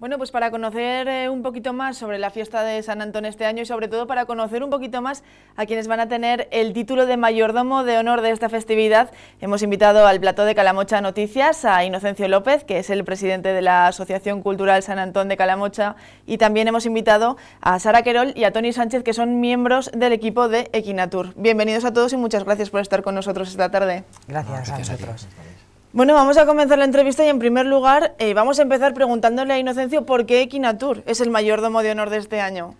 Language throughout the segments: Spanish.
Bueno, pues para conocer eh, un poquito más sobre la fiesta de San Antón este año y sobre todo para conocer un poquito más a quienes van a tener el título de mayordomo de honor de esta festividad, hemos invitado al plató de Calamocha Noticias a Inocencio López, que es el presidente de la Asociación Cultural San Antón de Calamocha, y también hemos invitado a Sara Querol y a Tony Sánchez, que son miembros del equipo de Equinatur. Bienvenidos a todos y muchas gracias por estar con nosotros esta tarde. Gracias, a nosotros. Bueno, vamos a comenzar la entrevista y en primer lugar eh, vamos a empezar preguntándole a Inocencio por qué Equinatur es el mayordomo de honor de este año.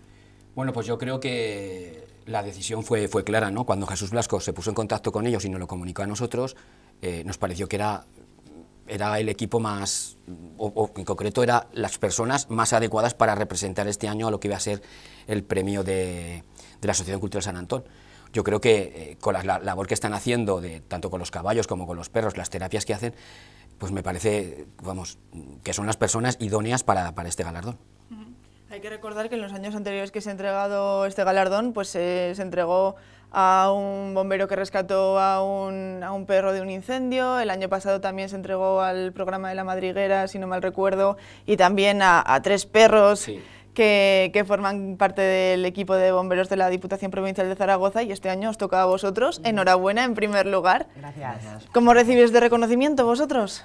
Bueno, pues yo creo que la decisión fue, clara, ¿no? Cuando Jesús Blasco se puso en contacto con ellos y nos lo comunicó a nosotros, eh, nos pareció que era, el equipo más, o, en concreto era las personas más adecuadas para representar este año a lo que iba a ser el premio de, de la Asociación Cultural San Antón yo creo que eh, con la, labor que están haciendo, de, tanto con los caballos como con los perros, las terapias que hacen, pues me parece, vamos, que son las personas idóneas para, este galardón. Hay que recordar que en los años anteriores que se ha entregado este galardón, pues eh, se entregó a un bombero que rescató a un, perro de un incendio, el año pasado también se entregó al programa de la madriguera, si no mal recuerdo, y también a, a tres perros. Sí que, forman parte del equipo de bomberos de la Diputación Provincial de Zaragoza y este año os toca a vosotros. Enhorabuena en primer lugar. Gracias. ¿Cómo recibís de reconocimiento vosotros?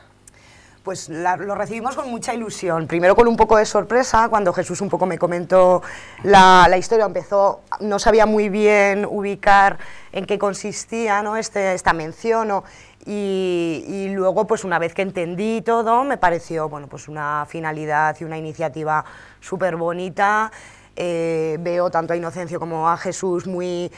Pues lo recibimos con mucha ilusión. Primero con un poco de sorpresa, cuando Jesús un poco me comentó la, historia, empezó, no sabía muy bien ubicar en qué consistía ¿no? este, esta mención. Y, luego, pues una vez que entendí todo, me pareció bueno, pues una finalidad y una iniciativa súper bonita. Eh, veo tanto a Inocencio como a Jesús muy,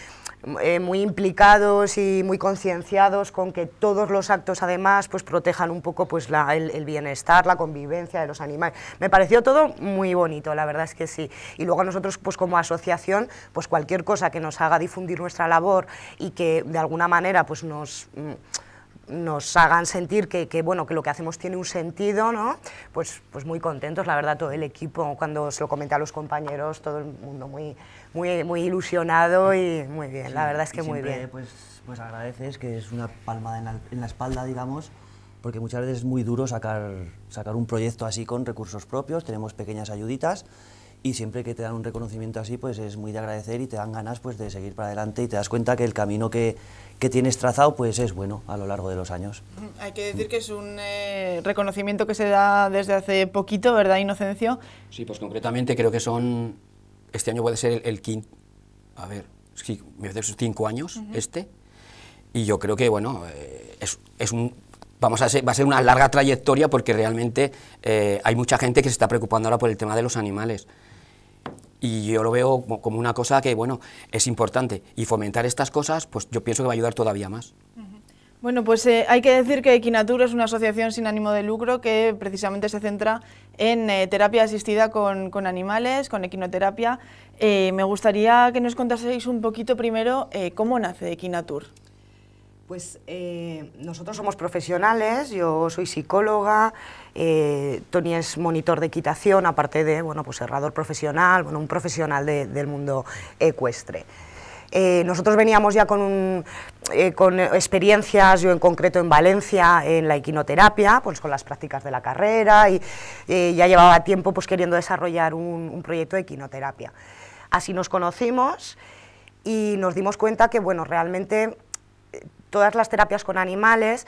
eh, muy implicados y muy concienciados con que todos los actos además pues protejan un poco pues el, bienestar, la convivencia de los animales. Me pareció todo muy bonito, la verdad es que sí. Y luego nosotros pues como asociación pues cualquier cosa que nos haga difundir nuestra labor y que de alguna manera pues nos... Mm, nos hagan sentir que, que, bueno, que lo que hacemos tiene un sentido, ¿no? Pues, pues muy contentos, la verdad, todo el equipo, cuando se lo comenté a los compañeros, todo el mundo muy, muy, muy ilusionado y muy bien, la verdad es que muy bien. Pues, pues agradeces que es una palmada en la, en la espalda, digamos, porque muchas veces es muy duro sacar, sacar un proyecto así con recursos propios, tenemos pequeñas ayuditas, y siempre que te dan un reconocimiento así, pues es muy de agradecer y te dan ganas pues de seguir para adelante y te das cuenta que el camino que, que tienes trazado pues es bueno a lo largo de los años. Hay que decir que es un eh, reconocimiento que se da desde hace poquito, ¿verdad, Inocencio? Sí, pues concretamente creo que son, este año puede ser el, quinto, a ver, sí, me parece cinco años este, y yo creo que, bueno, eh, es, es un vamos a ser, va a ser una larga trayectoria porque realmente eh, hay mucha gente que se está preocupando ahora por el tema de los animales. Y yo lo veo como una cosa que, bueno, es importante. Y fomentar estas cosas, pues yo pienso que va a ayudar todavía más. Bueno, pues eh, hay que decir que Equinatur es una asociación sin ánimo de lucro que precisamente se centra en eh, terapia asistida con, animales, con equinoterapia. Eh, me gustaría que nos contaseis un poquito primero cómo nace Equinatur. Pues eh, nosotros somos profesionales, yo soy psicóloga, eh, Tony es monitor de equitación, aparte de, bueno, pues herrador profesional, bueno, un profesional del mundo ecuestre. Eh, nosotros veníamos ya con, con, experiencias, yo en concreto en Valencia, en la equinoterapia, pues con las prácticas de la carrera y ya llevaba tiempo pues queriendo desarrollar un, proyecto de equinoterapia. Así nos conocimos y nos dimos cuenta que, bueno, realmente todas las terapias con animales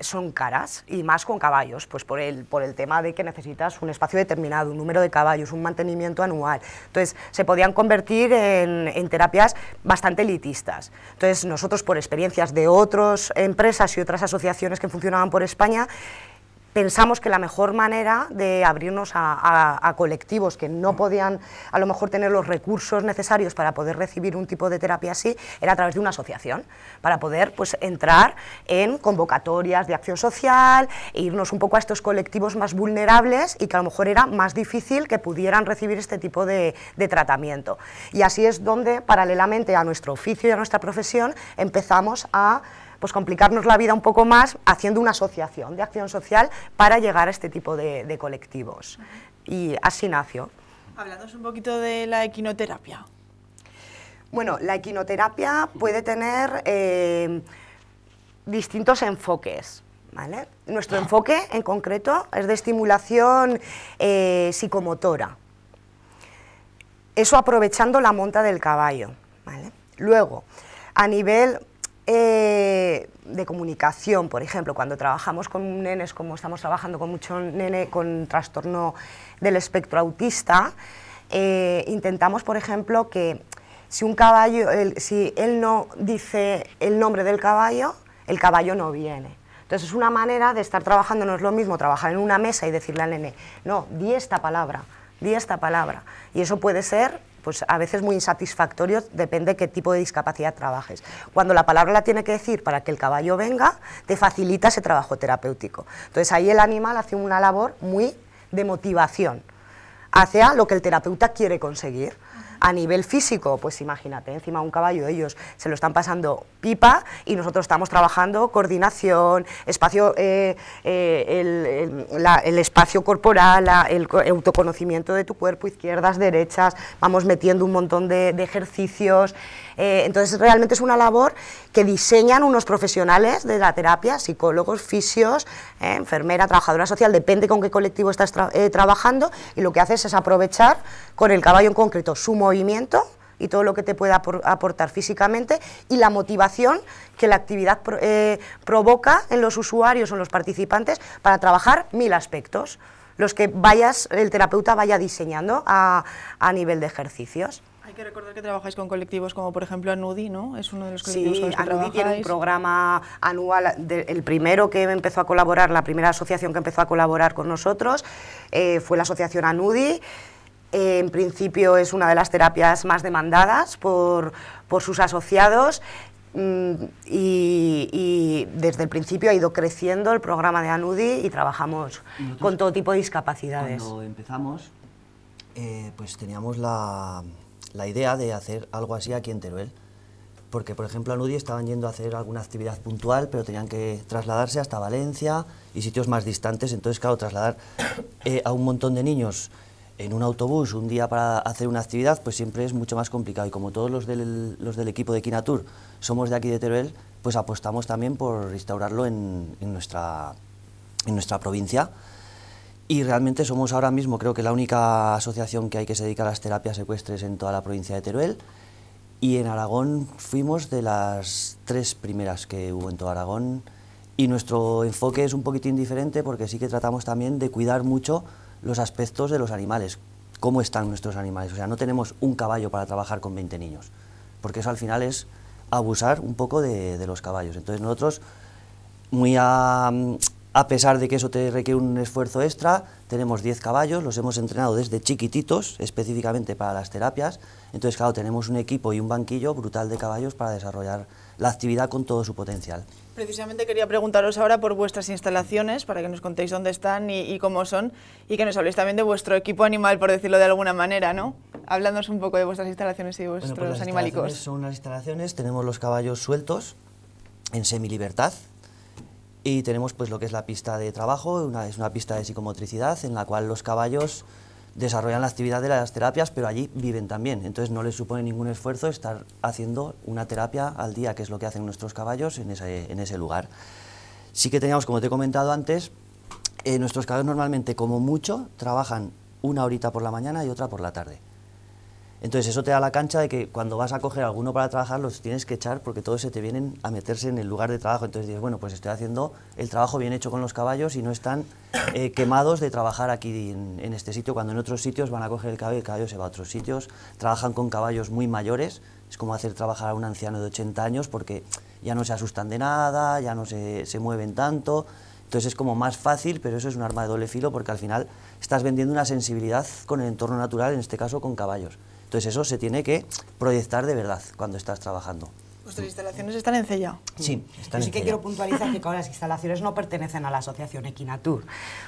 son caras y más con caballos, pues por el, por el tema de que necesitas un espacio determinado, un número de caballos, un mantenimiento anual. Entonces, se podían convertir en, en terapias bastante elitistas. Entonces, nosotros por experiencias de otras empresas y otras asociaciones que funcionaban por España, pensamos que la mejor manera de abrirnos a, colectivos que no mm. podían a lo mejor tener los recursos necesarios para poder recibir un tipo de terapia así era a través de una asociación, para poder pues, entrar en convocatorias de acción social e irnos un poco a estos colectivos más vulnerables y que a lo mejor era más difícil que pudieran recibir este tipo de tratamiento. Y así es donde, paralelamente a nuestro oficio y a nuestra profesión, empezamos a pues complicarnos la vida un poco más haciendo una asociación de acción social para llegar a este tipo de, colectivos. Y así nació. hablamos un poquito de la equinoterapia. Bueno, la equinoterapia puede tener eh, distintos enfoques. Nuestro enfoque en concreto es de estimulación eh, psicomotora. Eso aprovechando la monta del caballo. Luego, a nivel eh, de comunicación, por ejemplo, cuando trabajamos con nenes, como estamos trabajando con mucho nene con trastorno del espectro autista, eh, intentamos, por ejemplo, que si un caballo, si él no dice el nombre del caballo, el caballo no viene. Entonces es una manera de estar trabajando, no es lo mismo trabajar en una mesa y decirle al nene, no, di esta palabra, di esta palabra. Y eso puede ser pues a veces muy insatisfactorio, depende qué tipo de discapacidad trabajes. Cuando la palabra la tiene que decir para que el caballo venga, te facilita ese trabajo terapéutico. Entonces ahí el animal hace una labor muy de motivación hacia lo que el terapeuta quiere conseguir a nivel físico, pues imagínate, encima de un caballo ellos se lo están pasando pipa y nosotros estamos trabajando coordinación, espacio, eh, eh, el, espacio corporal, el autoconocimiento de tu cuerpo, izquierdas, derechas, vamos metiendo un montón de ejercicios. Eh, entonces realmente es una labor que diseñan unos profesionales de la terapia, psicólogos, fisios, eh, enfermera, trabajadora social, depende con qué colectivo estás eh, trabajando y lo que haces es aprovechar con el caballo en concreto su movimiento y todo lo que te pueda aportar físicamente y la motivación que la actividad provoca en los usuarios o en los participantes para trabajar mil aspectos los que el terapeuta vaya diseñando a nivel de ejercicios que recordar que trabajáis con colectivos como por ejemplo Anudi, ¿no? Es uno de los colectivos con los que Anudi tiene un programa anual, el primero que empezó a colaborar, la primera asociación que empezó a colaborar con nosotros eh, fue la asociación Anudi. Eh, en principio es una de las terapias más demandadas por, por sus asociados mm, y, desde el principio ha ido creciendo el programa de ANUDI y trabajamos con todo tipo de discapacidades. Cuando empezamos, eh, pues teníamos la, la idea de hacer algo así aquí en Teruel. Porque, por ejemplo, a Nudi estaban yendo a hacer alguna actividad puntual, pero tenían que trasladarse hasta Valencia y sitios más distantes. Entonces, claro, trasladar eh, a un montón de niños en un autobús un día para hacer una actividad, pues siempre es mucho más complicado. Y como todos los del, equipo de Kinatur somos de aquí de Teruel, pues apostamos también por instaurarlo nuestra, en nuestra provincia. Y realmente somos ahora mismo, creo que la única asociación que hay que se dedica a las terapias secuestres en toda la provincia de Teruel. Y en Aragón fuimos de las tres primeras que hubo en todo Aragón. Y nuestro enfoque es un poquitín diferente porque sí que tratamos también de cuidar mucho los aspectos de los animales, cómo están nuestros animales. O sea, no tenemos un caballo para trabajar con 20 niños, porque eso al final es abusar un poco de, de los caballos. Entonces nosotros, muy a, a pesar de que eso te requiere un esfuerzo extra, tenemos 10 caballos, los hemos entrenado desde chiquititos, específicamente para las terapias, entonces claro, tenemos un equipo y un banquillo brutal de caballos para desarrollar la actividad con todo su potencial. Precisamente quería preguntaros ahora por vuestras instalaciones, para que nos contéis dónde están y, cómo son, y que nos habléis también de vuestro equipo animal, por decirlo de alguna manera, ¿no? Hablándonos un poco de vuestras instalaciones y de pues vuestros animalicos. Son unas instalaciones, tenemos los caballos sueltos, en semi libertad. Y tenemos pues lo que es la pista de trabajo, es una pista de psicomotricidad en la cual los caballos desarrollan la actividad de las terapias, pero allí viven también. Entonces no les supone ningún esfuerzo estar haciendo una terapia al día, que es lo que hacen nuestros caballos en ese, lugar. Sí que teníamos, como te he comentado antes, eh, nuestros caballos normalmente como mucho trabajan una horita por la mañana y otra por la tarde. Entonces eso te da la cancha de que cuando vas a coger alguno para trabajar los tienes que echar porque todos se te vienen a meterse en el lugar de trabajo. Entonces dices, bueno, pues estoy haciendo el trabajo bien hecho con los caballos y no están eh, quemados de trabajar aquí en, este sitio, cuando en otros sitios van a coger el caballo y el caballo se va a otros sitios. Trabajan con caballos muy mayores, es como hacer trabajar a un anciano de 80 años porque ya no se asustan de nada, ya no se, se mueven tanto. Entonces es como más fácil, pero eso es un arma de doble filo porque al final estás vendiendo una sensibilidad con el entorno natural, en este caso con caballos. Entonces eso se tiene que proyectar de verdad cuando estás trabajando. Vuestras instalaciones están en Cella. Sí, mm. están Yo sí que quiero puntualizar que ahora las instalaciones no pertenecen a la asociación Equinatur.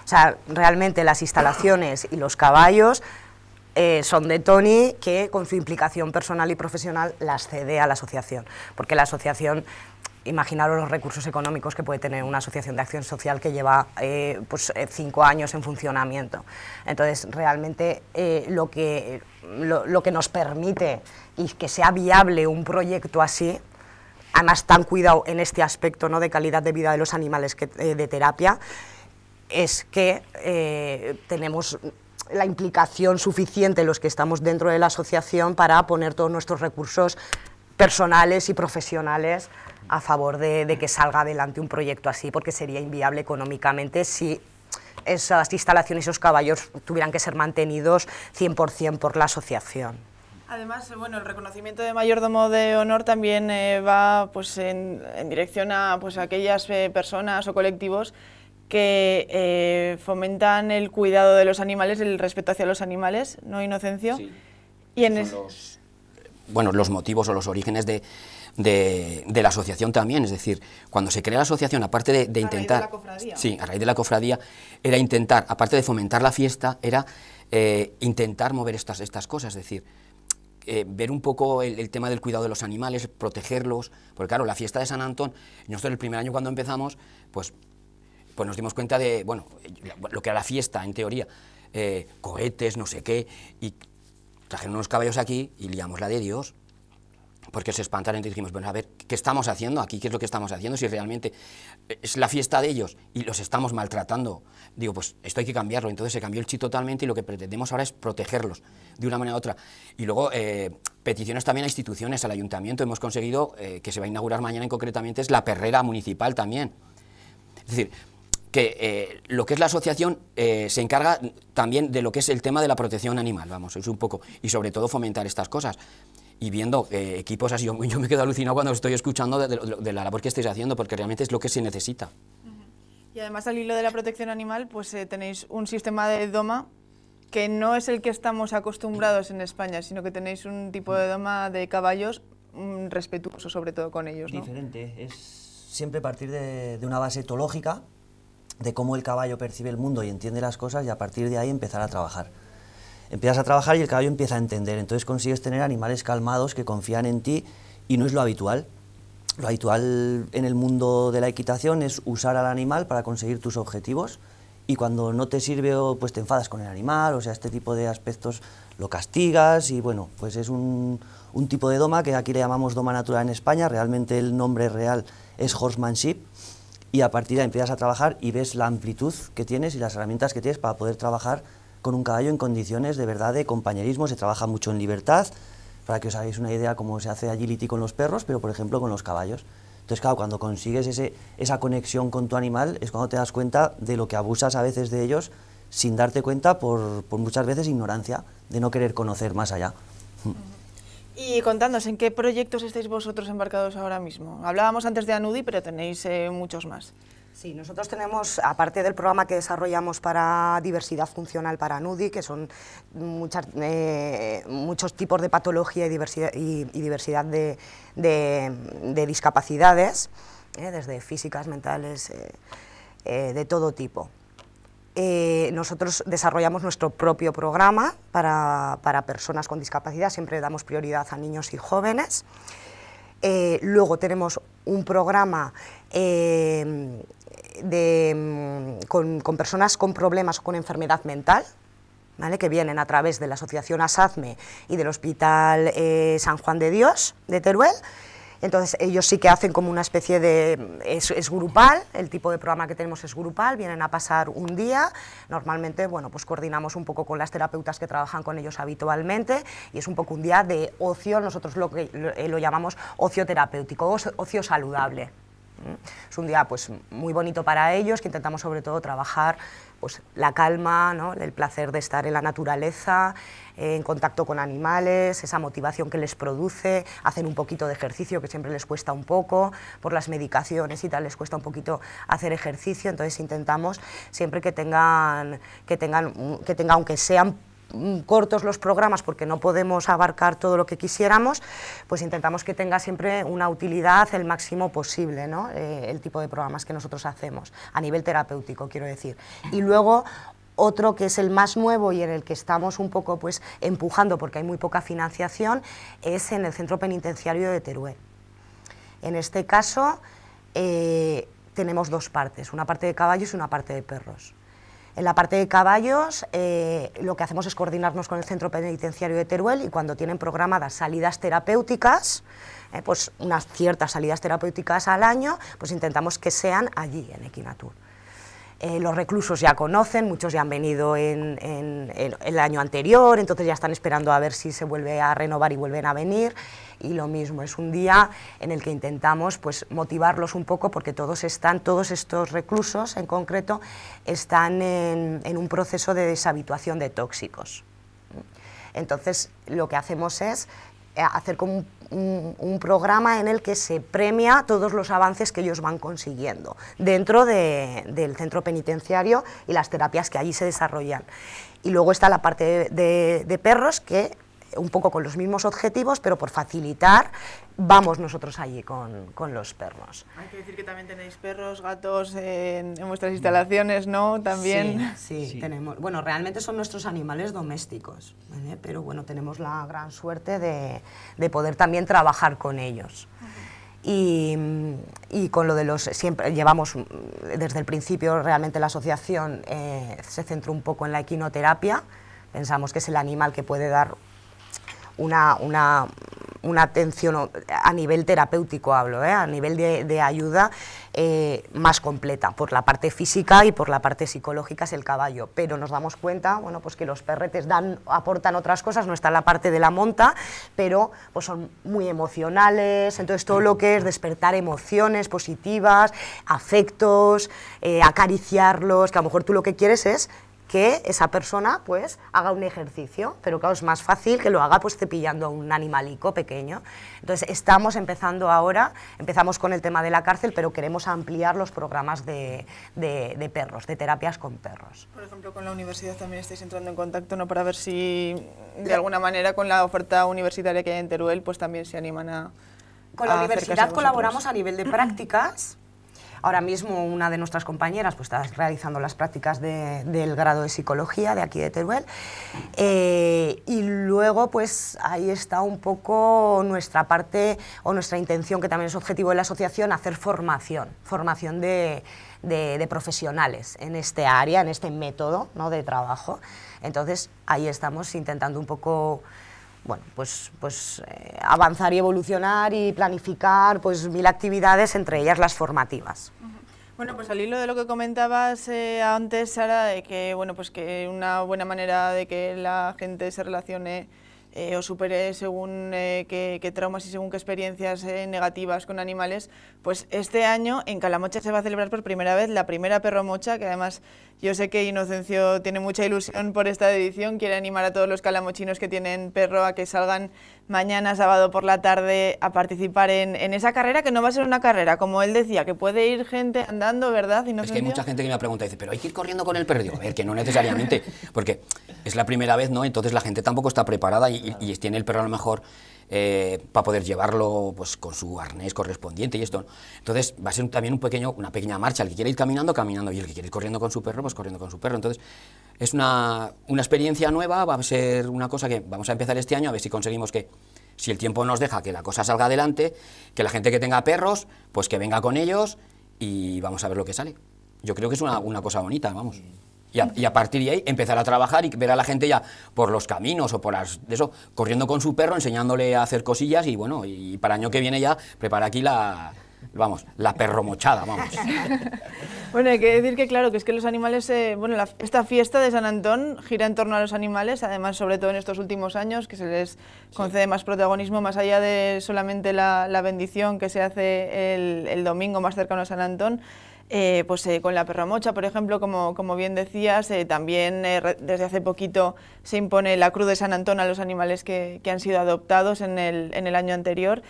O sea, realmente las instalaciones y los caballos eh, son de Tony, que con su implicación personal y profesional las cede a la asociación. Porque la asociación imaginaros los recursos económicos que puede tener una asociación de acción social que lleva eh, pues, eh, cinco años en funcionamiento. Entonces, realmente eh, lo, que, lo, que nos permite y que sea viable un proyecto así además tan cuidado en este aspecto ¿no? de calidad de vida de los animales de terapia, es que tenemos la implicación suficiente los que estamos dentro de la asociación para poner todos nuestros recursos personales y profesionales a favor de, que salga adelante un proyecto así, porque sería inviable económicamente si esas instalaciones, y esos caballos tuvieran que ser mantenidos 100% por la asociación. Además, bueno, el reconocimiento de mayordomo de honor también eh, va pues, en, dirección a pues, aquellas eh, personas o colectivos que eh, fomentan el cuidado de los animales, el respeto hacia los animales, ¿no, Inocencio? Sí. Y en bueno, los motivos o los orígenes de, de, la asociación también, es decir, cuando se crea la asociación, aparte de, intentar... A raíz de la cofradía. Sí, a raíz de la cofradía, era intentar, aparte de fomentar la fiesta, era eh, intentar mover estas, estas cosas, es decir, eh, ver un poco el, tema del cuidado de los animales, protegerlos, porque claro, la fiesta de San Antón, nosotros el primer año cuando empezamos, pues, pues nos dimos cuenta de, bueno, eh, lo que era la fiesta, en teoría, cohetes, no sé qué, y trajeron unos caballos aquí y liamos la de Dios porque se espantaron y dijimos, bueno, a ver, ¿qué estamos haciendo aquí? ¿Qué es lo que estamos haciendo? Si realmente es la fiesta de ellos y los estamos maltratando. Digo, pues esto hay que cambiarlo. Entonces se cambió el chip totalmente y lo que pretendemos ahora es protegerlos de una manera u otra. Y luego, eh, peticiones también a instituciones, al ayuntamiento. Hemos conseguido eh, que se va a inaugurar mañana y concretamente es la perrera municipal también. Es decir, que eh, lo que es la asociación se encarga también de lo que es el tema de la protección animal, vamos, es un poco, y sobre todo fomentar estas cosas y viendo eh, equipos así, yo, me quedo alucinado cuando estoy escuchando de, la labor que estáis haciendo, porque realmente es lo que se necesita. Y además al hilo de la protección animal, pues eh, tenéis un sistema de doma que no es el que estamos acostumbrados en España, sino que tenéis un tipo de doma de caballos mm, respetuoso, sobre todo con ellos. Diferente, es siempre partir de, de una base etológica, de cómo el caballo percibe el mundo y entiende las cosas y a partir de ahí empezar a trabajar. Empiezas a trabajar y el caballo empieza a entender, entonces consigues tener animales calmados que confían en ti y no es lo habitual. Lo habitual en el mundo de la equitación es usar al animal para conseguir tus objetivos y cuando no te sirve pues te enfadas con el animal, o sea, este tipo de aspectos lo castigas y bueno, pues es un, tipo de doma que aquí le llamamos doma natural en España, realmente el nombre real es horsemanship y a partir de ahí empiezas a trabajar y ves la amplitud que tienes y las herramientas que tienes para poder trabajar con un caballo en condiciones de verdad de compañerismo, se trabaja mucho en libertad, para que os hagáis una idea cómo se hace agility con los perros, pero por ejemplo con los caballos. Entonces, claro, cuando consigues ese, esa conexión con tu animal es cuando te das cuenta de lo que abusas a veces de ellos sin darte cuenta por, por muchas veces ignorancia, de no querer conocer más allá. Y contándonos, ¿en qué proyectos estáis vosotros embarcados ahora mismo? Hablábamos antes de Anudi, pero tenéis eh, muchos más. Sí, nosotros tenemos, aparte del programa que desarrollamos para diversidad funcional para NUDI, que son muchas, eh, muchos tipos de patología y diversidad, de, discapacidades, eh, desde físicas, mentales, eh, de todo tipo. nosotros desarrollamos nuestro propio programa para, para, personas con discapacidad, siempre damos prioridad a niños y jóvenes. Eh, luego tenemos un programa eh, mm, con, personas con problemas o con enfermedad mental, que vienen a través de la Asociación Asazme y del Hospital eh, San Juan de Dios de Teruel. Entonces ellos sí que hacen como una especie de... Es, grupal, el tipo de programa que tenemos es grupal, vienen a pasar un día, normalmente, bueno, pues coordinamos un poco con las terapeutas que trabajan con ellos habitualmente y es un poco un día de ocio, nosotros lo que lo, eh, lo llamamos ocio terapéutico, ocio saludable. Es un día pues, muy bonito para ellos, que intentamos sobre todo trabajar pues, la calma, el placer de estar en la naturaleza, eh, en contacto con animales, esa motivación que les produce, hacen un poquito de ejercicio, que siempre les cuesta un poco, por las medicaciones y tal, les cuesta un poquito hacer ejercicio, entonces intentamos siempre que tengan, que tengan, que tengan aunque sean Mm, cortos los programas porque no podemos abarcar todo lo que quisiéramos, pues intentamos que tenga siempre una utilidad el máximo posible, ¿no? Eh, el tipo de programas que nosotros hacemos, a nivel terapéutico, quiero decir. Y luego otro que es el más nuevo y en el que estamos un poco pues empujando porque hay muy poca financiación es en el centro penitenciario de Teruel. En este caso eh, tenemos dos partes, una parte de caballos y una parte de perros. En la parte de caballos, eh, lo que hacemos es coordinarnos con el Centro Penitenciario de Teruel y cuando tienen programadas salidas terapéuticas, eh, pues unas ciertas salidas terapéuticas al año, pues intentamos que sean allí, en Equinatur. Eh, los reclusos ya conocen, muchos ya han venido en, el año anterior, entonces ya están esperando a ver si se vuelve a renovar y vuelven a venir. Y lo mismo, es un día en el que intentamos pues, motivarlos un poco porque todos están, todos estos reclusos en concreto, están en, en un proceso de deshabituación de tóxicos. Entonces lo que hacemos es eh, hacer un, programa en el que se premia todos los avances que ellos van consiguiendo dentro del centro penitenciario y las terapias que allí se desarrollan. Y luego está la parte de perros que un poco con los mismos objetivos, pero por facilitar vamos nosotros allí con, los perros. Hay que decir que también tenéis perros, gatos eh, en, vuestras instalaciones, ¿no? También. Sí, sí, tenemos. Bueno, realmente son nuestros animales domésticos, pero bueno, tenemos la gran suerte de, poder también trabajar con ellos. Y, con lo de los siempre llevamos desde el principio realmente la asociación eh, se centró un poco en la equinoterapia pensamos que es el animal que puede dar una, atención a nivel terapéutico hablo, ¿eh? a nivel de, ayuda eh, más completa. Por la parte física y por la parte psicológica es el caballo, pero nos damos cuenta bueno, pues que los perretes dan, aportan otras cosas, no está la parte de la monta, pero pues son muy emocionales, entonces todo lo que es despertar emociones positivas, afectos, eh, acariciarlos, que a lo mejor tú lo que quieres es que esa persona pues haga un ejercicio, pero claro, es más fácil que lo haga pues cepillando a un animalico pequeño. Entonces estamos empezando ahora, empezamos con el tema de la cárcel, pero queremos ampliar los programas de, perros, de terapias con perros. Por ejemplo, con la universidad también estáis entrando en contacto, ¿no? Para ver si de alguna manera con la oferta universitaria que hay en Teruel, pues también se animan a... Con la universidad colaboramos a nivel de prácticas Ahora mismo una de nuestras compañeras pues, está realizando las prácticas del grado de psicología de aquí de Teruel. Eh, y luego pues ahí está un poco nuestra parte o nuestra intención, que también es objetivo de la asociación, hacer formación, formación de, de, profesionales en este área, en este método ¿no? de trabajo. Entonces, ahí estamos intentando un poco bueno, pues, pues eh, avanzar y evolucionar y planificar pues mil actividades, entre ellas las formativas. Bueno, pues al hilo de lo que comentabas eh, antes, Sara, de que, bueno, pues que una buena manera de que la gente se relacione eh, o supere según qué, traumas y según qué experiencias negativas con animales, pues este año en Calamocha se va a celebrar por primera vez la primera mocha que además yo sé que Inocencio tiene mucha ilusión por esta edición, quiere animar a todos los calamochinos que tienen perro a que salgan mañana, sábado por la tarde, a participar en, esa carrera, que no va a ser una carrera, como él decía, que puede ir gente andando, ¿verdad, Inocencio? Es que hay mucha gente que me pregunta, dice, pero hay que ir corriendo con el perro. Digo, a que no necesariamente, porque es la primera vez, ¿no? Entonces la gente tampoco está preparada y tiene el perro a lo mejor eh, para poder llevarlo pues, con su arnés correspondiente y esto. Entonces va a ser también un pequeño, una pequeña marcha, el que quiere ir caminando, caminando, y el que quiere ir corriendo con su perro, pues corriendo con su perro. Entonces es una, una experiencia nueva, va a ser una cosa que vamos a empezar este año, a ver si conseguimos que, si el tiempo nos deja que la cosa salga adelante, que la gente que tenga perros, pues que venga con ellos y vamos a ver lo que sale. Yo creo que es una, una cosa bonita, vamos. Y a, partir de ahí empezar a trabajar y ver a la gente ya por los caminos o por las, eso, corriendo con su perro, enseñándole a hacer cosillas y bueno, y para año que viene ya prepara aquí la, vamos, la perromochada, vamos. Bueno, hay que decir que claro, que es que los animales, eh, bueno, esta fiesta de San Antón gira en torno a los animales, además sobre todo en estos últimos años, que se les concede más protagonismo, más allá de solamente la, bendición que se hace el, el domingo más cercano a San Antón, eh, pues eh, con la mocha por ejemplo, como, como bien decías, eh, también desde hace poquito se impone la cruz de San Antón a los animales que, que han sido adoptados en el, en el año anterior.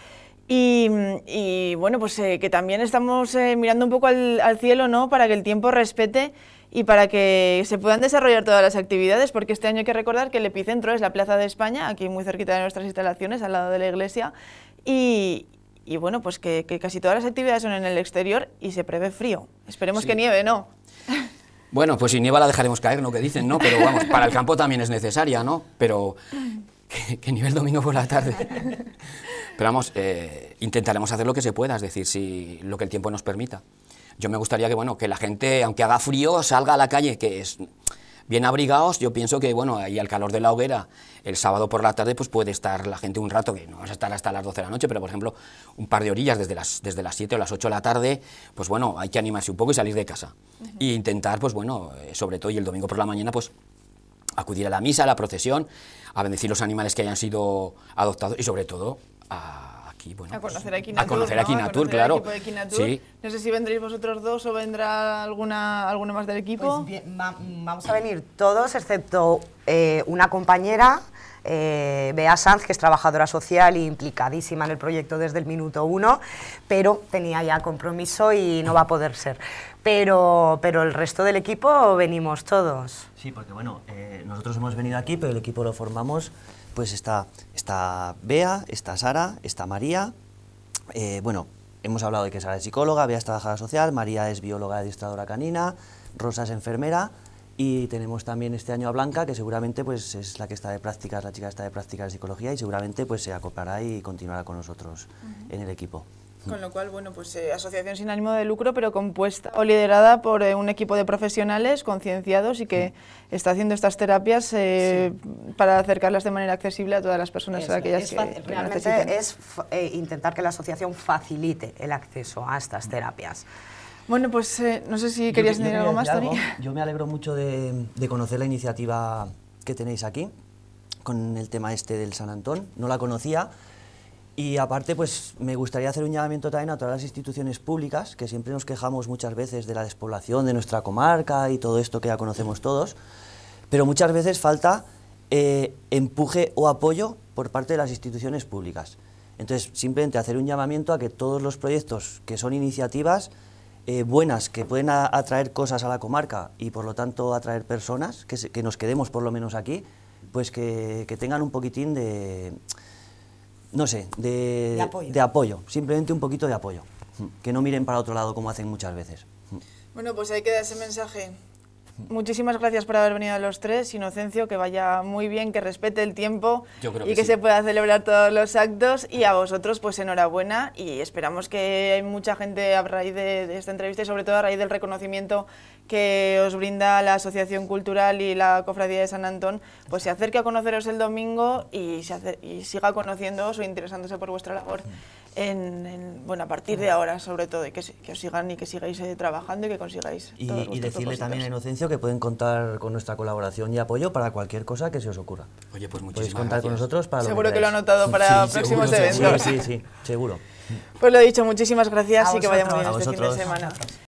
Y, bueno, pues que también estamos mirando un poco al, al, cielo, ¿no? Para que el tiempo respete y para que se puedan desarrollar todas las actividades, porque este año hay que recordar que el epicentro es la Plaza de España, aquí muy cerquita de nuestras instalaciones, al lado de la iglesia, y, y bueno, pues que, casi todas las actividades son en el exterior y se prevé frío. Esperemos que nieve, ¿no? Bueno, pues si nieva la dejaremos caer, lo ¿no? que dicen, ¿no? Pero vamos, para el campo también es necesaria, ¿no? Pero ¿qué nivel domingo por la tarde. Pero vamos, eh, intentaremos hacer lo que se pueda, es decir, si lo que el tiempo nos permita. Yo me gustaría que, bueno, que la gente, aunque haga frío, salga a la calle, que es, bien abrigados, yo pienso que, bueno, ahí al calor de la hoguera, el sábado por la tarde, pues puede estar la gente un rato, que no vas a estar hasta las 12 de la noche, pero por ejemplo, un par de orillas desde las, desde las 7 o las 8 de la tarde, pues bueno, hay que animarse un poco y salir de casa. Y intentar, pues bueno, eh, sobre todo, y el domingo por la mañana, pues acudir a la misa, a la procesión, a bendecir los animales que hayan sido adoptados y sobre todo a pues, a conocer a Kinatur, claro. No sé si vendréis vosotros dos o vendrá alguna, alguna más del equipo. Pues vamos a venir todos, excepto eh, una compañera... Eh, Bea Sanz, que es trabajadora social y implicadísima en el proyecto desde el minuto uno, pero tenía ya compromiso y no va a poder ser. Pero, pero el resto del equipo venimos todos. Sí, porque bueno, eh, nosotros hemos venido aquí, pero el equipo lo formamos pues está, está Bea, está Sara, está María. Eh, bueno, hemos hablado de que Sara es psicóloga, Bea es trabajadora social, María es bióloga administradora canina, Rosa es enfermera y tenemos también este año a Blanca, que seguramente pues, es la que está de prácticas, la chica está de prácticas de psicología y seguramente pues, se acoplará y continuará con nosotros en el equipo. Con lo cual, bueno, pues eh, asociación sin ánimo de lucro, pero compuesta o liderada por eh, un equipo de profesionales concienciados y que mm. está haciendo estas terapias eh, para acercarlas de manera accesible a todas las personas, a aquellas es que, Realmente es intentar que la asociación facilite el acceso a estas terapias. Bueno, pues no sé si querías decir algo más, Tony. Yo me alegro mucho de, de conocer la iniciativa que tenéis aquí con el tema este del San Antón. No la conocía, y aparte, pues me gustaría hacer un llamamiento también a todas las instituciones públicas, que siempre nos quejamos muchas veces de la despoblación de nuestra comarca y todo esto que ya conocemos todos, pero muchas veces falta eh, empuje o apoyo por parte de las instituciones públicas. Entonces, simplemente hacer un llamamiento a que todos los proyectos que son iniciativas eh, buenas, que pueden atraer cosas a la comarca y por lo tanto atraer personas, que, nos quedemos por lo menos aquí, pues que tengan un poquitín de no sé, de, apoyo. apoyo. simplemente un poquito de apoyo, que no miren para otro lado como hacen muchas veces. Bueno, pues hay que dar ese mensaje Muchísimas gracias por haber venido a los tres. Inocencio, que vaya muy bien, que respete el tiempo y que, se pueda celebrar todos los actos. Y a vosotros, pues enhorabuena y esperamos que hay mucha gente a raíz de, esta entrevista y sobre todo a raíz del reconocimiento que os brinda la Asociación Cultural y la Cofradía de San Antón, pues se acerque a conoceros el domingo y, se y siga conociéndoos o interesándose por vuestra labor. Mm en, bueno, a partir de ahora, sobre todo, y que, os sigan y que sigáis eh, trabajando y que consigáis. Y, y decirle también a Inocencio que pueden contar con nuestra colaboración y apoyo para cualquier cosa que se os ocurra. Oye, pues muchísimas contar con nosotros para Seguro que, lo ha notado para próximos eventos. Sí, sí, seguro. Pues lo he dicho, muchísimas gracias y que vayamos bien este fin de semana.